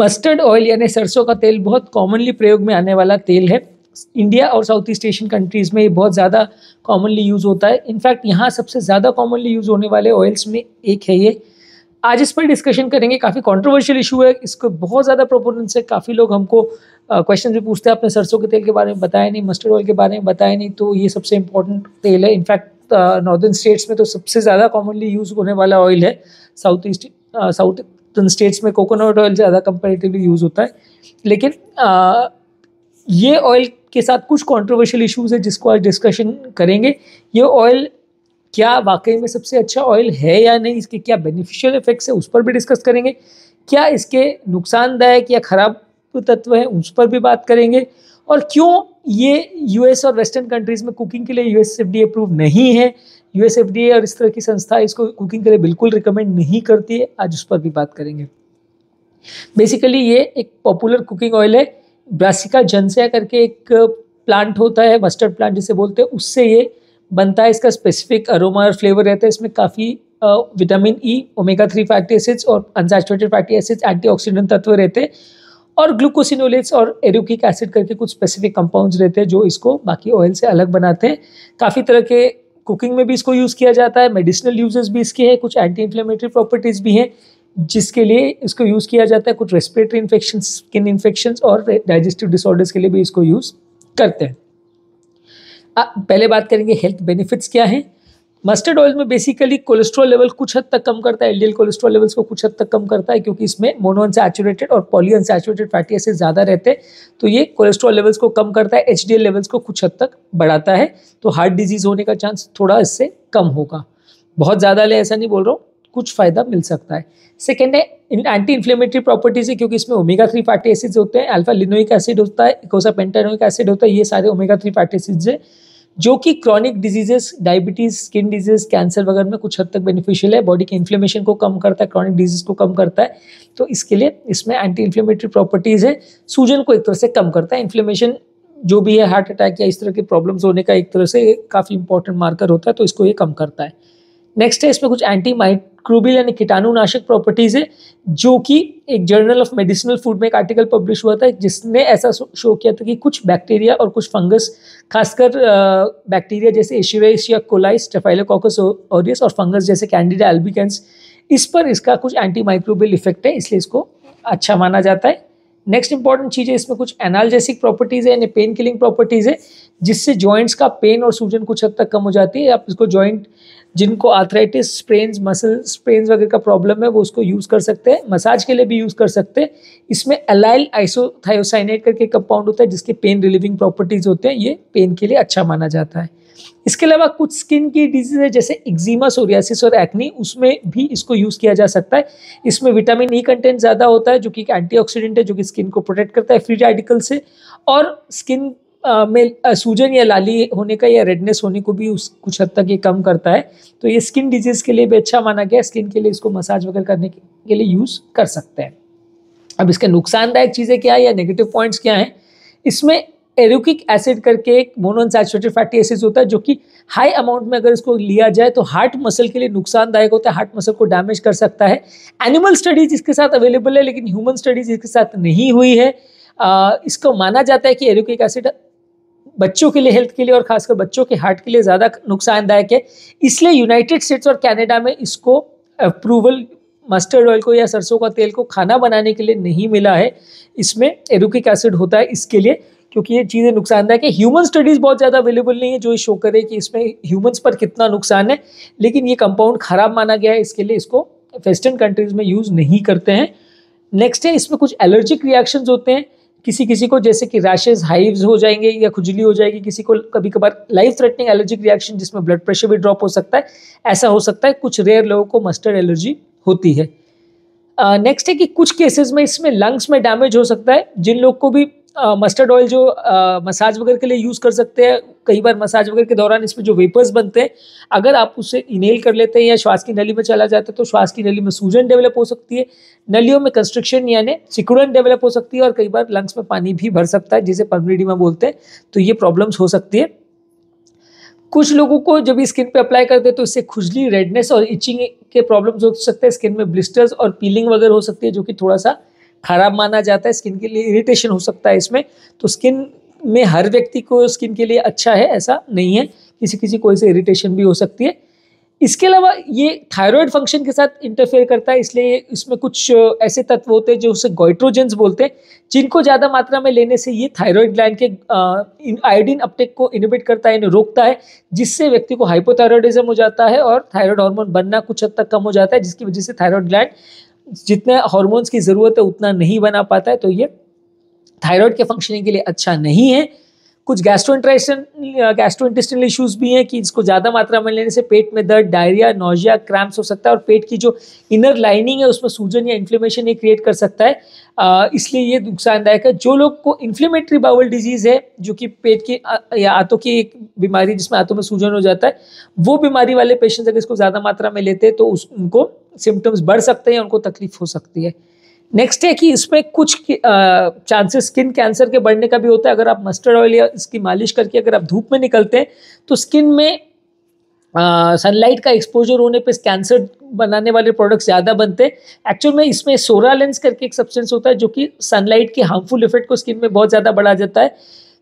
mustard oil यानी सरसों का तेल बहुत कॉमनली प्रयोग में आने वाला तेल है इंडिया और साउथ ईस्ट एशियन कंट्रीज़ में ये बहुत ज़्यादा कॉमनली यूज़ होता है इनफैक्ट यहाँ सबसे ज़्यादा कॉमनली यूज़ होने वाले ऑयल्स में एक है ये आज इस पर डिस्कशन करेंगे काफ़ी कॉन्ट्रोवर्शियल इशू है इसको बहुत ज़्यादा प्रोपोनेंस है काफ़ी लोग हमको क्वेश्चन भी पूछते हैं आपने सरसों के तेल के बारे में बताया नहीं मस्टर्ड ऑयल के बारे में बताया नहीं तो ये सबसे इंपॉर्टेंट तेल है इनफैक्ट नॉर्दर्न स्टेट्स में तो सबसे ज़्यादा कॉमनली यूज़ होने वाला ऑयल है साउथ ईस्ट साउथ तो स्टेट्स में कोकोनट ऑयल ज़्यादा कंपेरेटिवली यूज़ होता है लेकिन आ, ये ऑयल के साथ कुछ कॉन्ट्रोवर्शियल इशूज़ है जिसको आज डिस्कशन करेंगे ये ऑयल क्या वाकई में सबसे अच्छा ऑयल है या नहीं इसके क्या बेनिफिशियल इफेक्ट्स है उस पर भी डिस्कस करेंगे क्या इसके नुकसानदायक या ख़राब तत्व हैं उस पर भी बात करेंगे और क्यों ये यूएस और वेस्टर्न कंट्रीज़ में कुकिंग के लिए यूएस एफ अप्रूव नहीं है यू और इस तरह की संस्था इसको कुकिंग के लिए बिल्कुल रिकमेंड नहीं करती है आज उस पर भी बात करेंगे बेसिकली ये एक पॉपुलर कुकिंग ऑयल है ब्रासिका जनसिया करके एक प्लांट होता है मस्टर्ड प्लांट जिसे बोलते हैं उससे ये बनता है इसका स्पेसिफिक अरोमा और फ्लेवर रहता है इसमें काफ़ी vitamin E omega three fatty acids और अनसेचुरेटेड फैटी एसिड्स एंटीऑक्सीडेंट तत्व रहते हैं और ग्लूकोसिनोलेट्स और एरुकिक एसिड करके कुछ स्पेसिफिक कंपाउंड्स रहते हैं जो इसको बाकी ऑयल से अलग बनाते हैं काफ़ी तरह के कुकिंग में भी इसको यूज़ किया जाता है मेडिसिनल यूजेस भी इसके हैं कुछ एंटी इन्फ्लेमेटरी प्रॉपर्टीज़ भी हैं जिसके लिए इसको यूज़ किया जाता है कुछ रेस्पिरेटरी इन्फेक्शन स्किन इन्फेक्शन और डाइजेस्टिव डिसऑर्डर्स के लिए भी इसको यूज़ करते हैं आ, पहले बात करेंगे हेल्थ बेनिफिट्स क्या हैं मस्टर्ड ऑयल में बेसिकली कोलेस्ट्रॉल लेवल कुछ हद तक कम करता है एल कोलेस्ट्रॉल लेवल्स को कुछ हद तक कम करता है क्योंकि इसमें मोनोअनसैचुरेटेड और पॉलीअनसैचुरेटेड फैटी एसिड ज़्यादा रहते हैं तो ये कोलेस्ट्रॉल लेवल्स को कम करता है एच लेवल्स को कुछ हद तक बढ़ाता है तो हार्ट डिजीज़ होने का चांस थोड़ा इससे कम होगा बहुत ज़्यादा ले ऐसा नहीं बोल रहा हूँ कुछ फ़ायदा मिल सकता है सेकेंड है एंटी इन्फ्लेमेटरी प्रॉपर्टीज़ है क्योंकि इसमें ओमेगा थ्री फैटी एसिड्स होते हैं अल्फा लिनोइक एसिड होता है इकोसा पेंटानोइक एसिड होता है ये सारे ओमेगा थ्री फैटी एसिड्स है जो कि chronic diseases diabetes skin disease cancer वगैरह में कुछ हद तक बेनिफिशियल है बॉडी के इन्फ्लेमेशन को कम करता है क्रॉनिक डिजीज को कम करता है तो इसके लिए इसमें एंटी इन्फ्लेमेटरी प्रॉपर्टीज़ है सूजन को एक तरह से कम करता है इन्फ्लेमेशन जो भी है हार्ट अटैक या इस तरह के प्रॉब्लम्स होने का एक तरह से काफ़ी इंपॉर्टेंट मार्कर होता है तो इसको ये कम करता है नेक्स्ट है इसमें कुछ एंटी माइक्रोबियल यानी कीटाणुनाशक प्रॉपर्टीज़ है जो कि एक जर्नल ऑफ मेडिसिनल फूड में एक आर्टिकल पब्लिश हुआ था जिसने ऐसा शो किया था कि कुछ बैक्टीरिया और कुछ फंगस खासकर बैक्टीरिया जैसे एशिवेशिया कोलाइस टेफाइलोकोकस ओरियस और फंगस जैसे कैंडिडा एल्बिकेंस इस पर इसका कुछ एंटी माइक्रोबियल इफेक्ट है इसलिए इसको अच्छा माना जाता है नेक्स्ट इंपॉर्टेंट चीज़ है इसमें कुछ एनाल्जेसिक प्रॉपर्टीज़ है यानी पेन किलिंग प्रॉपर्टीज़ है जिससे जॉइंट्स का पेन और सूजन कुछ हद तक कम हो जाती है आप इसको जॉइंट जिनको आर्थराइटिस स्प्रेन्स मसल स्प्रेन्स वगैरह का प्रॉब्लम है वो उसको यूज़ कर सकते हैं मसाज के लिए भी यूज़ कर सकते हैं इसमें अलाइल आइसोथायोसाइनेट करके कंपाउंड होता है जिसके पेन रिलीविंग प्रॉपर्टीज़ होते हैं ये पेन के लिए अच्छा माना जाता है इसके अलावा कुछ स्किन की डिजीज है जैसे एक्जिमा सोरियासिस और एक्नी उसमें भी इसको यूज़ किया जा सकता है इसमें विटामिन ई कंटेंट ज़्यादा होता है जो कि एक एंटीऑक्सीडेंट है जो कि स्किन को प्रोटेक्ट करता है फ्री रेडिकल से और स्किन में सूजन या लाली होने का या रेडनेस होने को भी उस कुछ हद तक ये कम करता है तो ये स्किन डिजीज के लिए भी अच्छा माना गया स्किन के लिए इसको मसाज वगैरह करने के, लिए यूज़ कर सकते हैं अब इसके नुकसानदायक चीज़ें क्या है या नेगेटिव पॉइंट्स क्या हैं इसमें एरुकिक एसिड करके एक मोनोअनसेचुरेटेड फैटी एसिड होता है जो कि हाई अमाउंट में अगर इसको लिया जाए तो हार्ट मसल के लिए नुकसानदायक होता है हार्ट मसल को डैमेज कर सकता है एनिमल स्टडीज इसके साथ अवेलेबल है लेकिन ह्यूमन स्टडीज इसके साथ नहीं हुई है आ, इसको माना जाता है कि एरुकिक एसिड बच्चों के लिए हेल्थ के लिए और खासकर बच्चों के हार्ट के लिए ज़्यादा नुकसानदायक है इसलिए यूनाइटेड स्टेट्स और कैनेडा में इसको अप्रूवल मस्टर्ड ऑयल को या सरसों का तेल को खाना बनाने के लिए नहीं मिला है इसमें एरुकिक एसिड होता है इसके लिए क्योंकि ये चीज़ें नुकसानदायक है ह्यूमन स्टडीज़ बहुत ज़्यादा अवेलेबल नहीं है जो ये शो करे कि इसमें ह्यूमन्स पर कितना नुकसान है लेकिन ये कंपाउंड ख़राब माना गया है इसके लिए इसको वेस्टर्न कंट्रीज़ में यूज़ नहीं करते हैं नेक्स्ट है इसमें कुछ एलर्जिक रिएक्शंस होते हैं किसी किसी को जैसे कि रैशेज हाइव्स हो जाएंगे या खुजली हो जाएगी किसी को कभी कभार लाइफ थ्रेटनिंग एलर्जिक रिएक्शन जिसमें ब्लड प्रेशर भी ड्रॉप हो सकता है ऐसा हो सकता है कुछ रेयर लोगों को मस्टर्ड एलर्जी होती है नेक्स्ट uh, है कि कुछ केसेस में इसमें लंग्स में डैमेज हो सकता है जिन लोग को भी मस्टर्ड ऑयल जो मसाज वगैरह के लिए यूज़ कर सकते हैं कई बार मसाज वगैरह के दौरान इसमें जो वेपर्स बनते हैं अगर आप उसे इनहेल कर लेते हैं या श्वास की नली में चला जाता है तो श्वास की नली में सूजन डेवलप हो सकती है नलियों में कंस्ट्रक्शन यानी सिकुड़न डेवलप हो सकती है और कई बार लंग्स में पानी भी भर सकता है जिसे पनरीडिमा बोलते हैं तो ये प्रॉब्लम्स हो सकती है कुछ लोगों को जब भी स्किन पे अप्लाई करते हैं तो इससे खुजली रेडनेस और इचिंग के प्रॉब्लम्स हो सकते हैं स्किन में ब्लिस्टर्स और पीलिंग वगैरह हो सकती है जो कि थोड़ा सा खराब माना जाता है स्किन के लिए इरिटेशन हो सकता है इसमें तो स्किन में हर व्यक्ति को स्किन के लिए अच्छा है ऐसा नहीं है किसी किसी को ऐसे इरिटेशन भी हो सकती है इसके अलावा ये थायराइड फंक्शन के साथ इंटरफेयर करता है इसलिए इसमें कुछ ऐसे तत्व होते हैं जो उसे गोइट्रोजेंस बोलते हैं जिनको ज़्यादा मात्रा में लेने से ये थायराइड ग्लैंड के आयोडीन अपटेक को इनिबिट करता है रोकता है जिससे व्यक्ति को हाइपोथायरॉयडिज्म हो जाता है और थायरॉयड हार्मोन बनना कुछ हद तक कम हो जाता है जिसकी वजह से थायरॉयड ग्लैंड जितने हॉर्मोन्स की ज़रूरत है उतना नहीं बना पाता है तो ये थायराइड के फंक्शनिंग के लिए अच्छा नहीं है कुछ गैस्ट्रो गैस्ट्रोइंटेस्टिनल इश्यूज भी हैं कि इसको ज़्यादा मात्रा में लेने से पेट में दर्द डायरिया नोजिया क्रैम्प्स हो सकता है और पेट की जो इनर लाइनिंग है उसमें सूजन या इन्फ्लेमेशन ये क्रिएट कर सकता है इसलिए ये नुकसानदायक है जो लोग को इन्फ्लेमेटरी बाउल डिजीज़ है जो कि पेट की या आंतों की एक बीमारी जिसमें आंतों में सूजन हो जाता है वो बीमारी वाले पेशेंट्स अगर इसको ज़्यादा मात्रा में लेते हैं तो उस उनको सिम्टम्स बढ़ सकते हैं उनको तकलीफ हो सकती है नेक्स्ट है कि इसमें कुछ चांसेस स्किन कैंसर के बढ़ने का भी होता है अगर आप मस्टर्ड ऑयल या इसकी मालिश करके अगर आप धूप में निकलते हैं तो स्किन में सनलाइट का एक्सपोजर होने पे कैंसर बनाने वाले प्रोडक्ट्स ज़्यादा बनते हैं एक्चुअल में इसमें सोरा लेंस करके एक सब्सटेंस होता है जो कि सनलाइट के हार्मफुल इफेक्ट को स्किन में बहुत ज़्यादा बढ़ा जाता है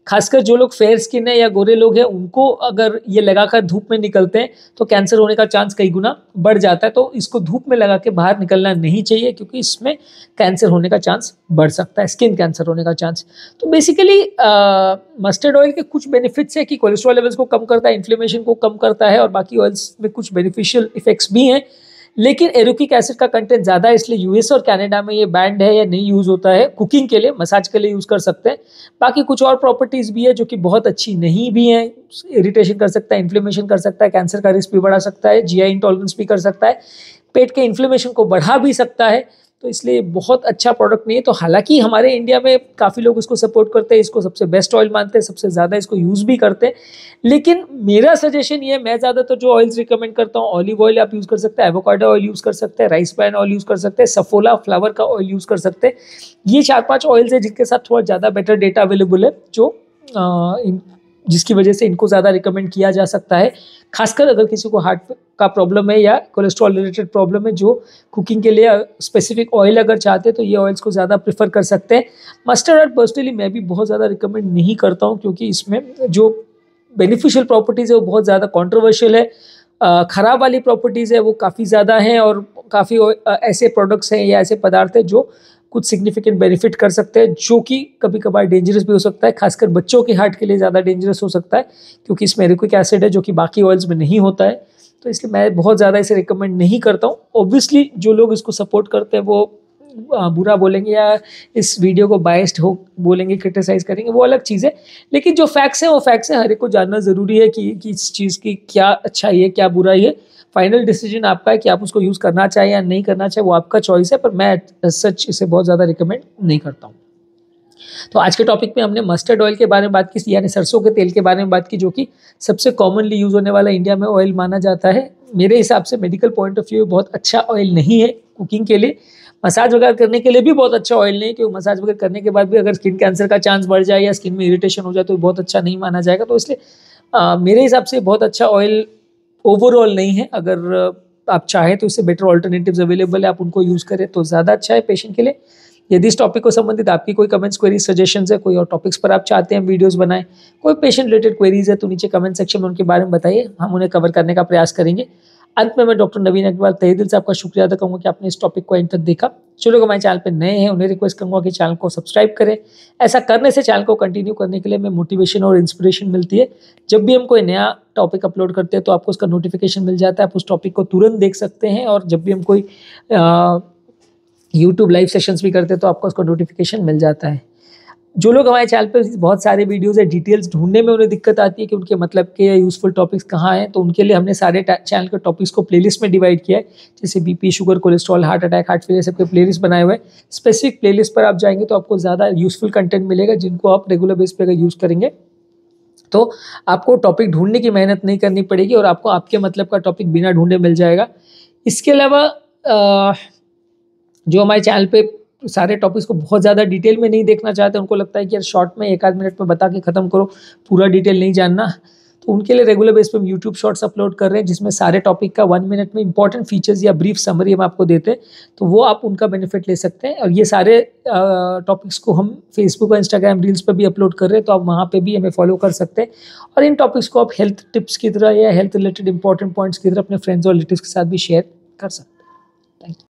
खासकर जो लोग फेयर स्किन है या गोरे लोग हैं उनको अगर ये लगाकर धूप में निकलते हैं तो कैंसर होने का चांस कई गुना बढ़ जाता है तो इसको धूप में लगा के बाहर निकलना नहीं चाहिए क्योंकि इसमें कैंसर होने का चांस बढ़ सकता है स्किन कैंसर होने का चांस तो बेसिकली मस्टर्ड ऑयल के कुछ बेनिफिट्स है कि कोलेस्ट्रॉल लेवल्स को कम करता है इन्फ्लेमेशन को कम करता है और बाकी ऑयल्स में कुछ बेनिफिशियल इफेक्ट्स भी हैं लेकिन एरोकिक एसिड का कंटेंट ज़्यादा है इसलिए यूएस और कनाडा में ये बैंड है या नहीं यूज़ होता है कुकिंग के लिए मसाज के लिए यूज़ कर सकते हैं बाकी कुछ और प्रॉपर्टीज़ भी है जो कि बहुत अच्छी नहीं भी हैं इरिटेशन कर सकता है इन्फ्लेमेशन कर सकता है कैंसर का रिस्क भी बढ़ा सकता है जी आई भी कर सकता है पेट के इन्फ्लेमेशन को बढ़ा भी सकता है तो इसलिए बहुत अच्छा प्रोडक्ट नहीं है तो हालांकि हमारे इंडिया में काफ़ी लोग इसको सपोर्ट करते हैं इसको सबसे बेस्ट ऑयल मानते हैं सबसे ज़्यादा इसको यूज़ भी करते हैं लेकिन मेरा सजेशन ये मैं ज़्यादातर तो जो ऑयल्स रिकमेंड करता हूँ ऑलिव ऑयल आप यूज़ कर सकते हैं एवोकाडो ऑयल यूज़ कर सकते हैं राइस पैन ऑयल यूज़ कर सकते हैं सफोला फ्लावर का ऑयल यूज़ कर सकते हैं ये चार पाँच ऑयल्स हैं जिनके साथ थोड़ा ज़्यादा बेटर डेटा अवेलेबल है जो आ, इन जिसकी वजह से इनको ज़्यादा रिकमेंड किया जा सकता है खासकर अगर किसी को हार्ट का प्रॉब्लम है या कोलेस्ट्रॉल रिलेटेड प्रॉब्लम है जो कुकिंग के लिए स्पेसिफिक ऑयल अगर चाहते हैं तो ये ऑयल्स को ज़्यादा प्रेफर कर सकते हैं मस्टर्ड और पर्सनली मैं भी बहुत ज़्यादा रिकमेंड नहीं करता हूँ क्योंकि इसमें जो बेनिफिशियल प्रॉपर्टीज़ है वो बहुत ज़्यादा कॉन्ट्रोवर्शियल है ख़राब वाली प्रॉपर्टीज़ है वो काफ़ी ज़्यादा हैं और काफ़ी ऐसे प्रोडक्ट्स हैं या ऐसे पदार्थ हैं जो कुछ सिग्निफिकेंट बेनिफिट कर सकते हैं जो कि कभी कभार डेंजरस भी हो सकता है खासकर बच्चों के हार्ट के लिए ज़्यादा डेंजरस हो सकता है क्योंकि इसमें एरिक्विक एसिड है जो कि बाकी ऑयल्स में नहीं होता है तो इसलिए मैं बहुत ज़्यादा इसे रिकमेंड नहीं करता हूँ ऑब्वियसली जो लोग इसको सपोर्ट करते हैं वो बुरा बोलेंगे या इस वीडियो को बाइस्ड हो बोलेंगे क्रिटिसाइज़ करेंगे वो अलग चीज़ है लेकिन जो फैक्ट्स हैं वो फैक्ट्स हैं हर एक को जानना ज़रूरी है कि, कि इस चीज़ की क्या अच्छाई है क्या बुराई है फाइनल डिसीजन आपका है कि आप उसको यूज़ करना चाहिए या नहीं करना चाहिए वो आपका चॉइस है पर मैं सच इसे बहुत ज़्यादा रिकमेंड नहीं करता हूँ तो आज के टॉपिक में हमने मस्टर्ड ऑयल के बारे में बात की यानी सरसों के तेल के बारे में बात की जो कि सबसे कॉमनली यूज़ होने वाला इंडिया में ऑयल माना जाता है मेरे हिसाब से मेडिकल पॉइंट ऑफ व्यू बहुत अच्छा ऑयल नहीं है कुकिंग के लिए मसाज वगैरह करने के लिए भी बहुत अच्छा ऑयल नहीं क्योंकि मसाज वगैरह करने के बाद भी अगर स्किन कैंसर का चांस बढ़ जाए या स्किन में इरिटेशन हो जाए तो बहुत अच्छा नहीं माना जाएगा तो इसलिए आ, मेरे हिसाब से बहुत अच्छा ऑयल ओवरऑल नहीं है अगर आप चाहें तो इससे बेटर ऑल्टरनेटिव्स अवेलेबल है आप उनको यूज़ करें तो ज़्यादा अच्छा है पेशेंट के लिए यदि इस टॉपिक को संबंधित आपकी कोई कमेंट्स क्वेरीज सजेशन है कोई और टॉपिक्स पर आप चाहते हैं वीडियोस बनाएं कोई पेशेंट रिलेटेड क्वेरीज है तो नीचे कमेंट सेक्शन में उनके बारे में बताइए हम उन्हें कवर करने का प्रयास करेंगे अंत में मैं डॉक्टर नवीन अग्रवाल तहे दिल से आपका शुक्रिया अदा करूँगा कि आपने इस टॉपिक को एंड तक देखा जो लोग हमारे चैनल पर नए हैं उन्हें रिक्वेस्ट करूँगा कि चैनल को सब्सक्राइब करें ऐसा करने से चैनल को कंटिन्यू करने के लिए हमें मोटिवेशन और इंस्पिरेशन मिलती है जब भी हम कोई नया टॉपिक अपलोड करते हैं तो आपको उसका नोटिफिकेशन मिल जाता है आप उस टॉपिक को तुरंत देख सकते हैं और जब भी हम कोई यूट्यूब लाइव सेशंस भी करते हैं तो आपको उसका नोटिफिकेशन मिल जाता है जो लोग हमारे चैनल पर बहुत सारे वीडियोस है डिटेल्स ढूंढने में उन्हें दिक्कत आती है कि उनके मतलब के यूज़फुल टॉपिक्स कहाँ हैं तो उनके लिए हमने सारे चैनल के टॉपिक्स को प्लेलिस्ट में डिवाइड किया है जैसे BP sugar cholesterol heart attack heart failure सबके प्लेलिस्ट बनाए हुए हैं स्पेसिफिक प्ले पर आप जाएंगे तो आपको ज़्यादा यूज़फुल कंटेंट मिलेगा जिनको आप रेगुलर बेस पर अगर यूज़ करेंगे तो आपको टॉपिक ढूंढने की मेहनत नहीं करनी पड़ेगी और आपको आपके मतलब का टॉपिक बिना ढूंढे मिल जाएगा इसके अलावा जो हमारे चैनल पे सारे टॉपिक्स को बहुत ज़्यादा डिटेल में नहीं देखना चाहते उनको लगता है कि यार शॉर्ट में एक आध मिनट में बता के ख़त्म करो पूरा डिटेल नहीं जानना तो उनके लिए रेगुलर बेस पे हम यूट्यूब शॉर्ट्स अपलोड कर रहे हैं जिसमें सारे टॉपिक का वन मिनट में इंपॉर्टेंट फीचर्स या ब्रीफ समरी हम आपको देते हैं तो वो आप उनका बेनिफिट ले सकते हैं और ये सारे टॉपिक्स को हम फेसबुक और इंस्टाग्राम रील्स पर भी अपलोड कर रहे हैं तो आप वहाँ पर भी हमें फॉलो कर सकते हैं और इन टॉपिक्स को आप हेल्थ टिप्स की तरह या हेल्थ रिलेटेड इंपॉर्टेंट पॉइंट्स की तरह अपने फ्रेंड्स और रिलेटिव के साथ भी शेयर कर सकते हैं थैंक यू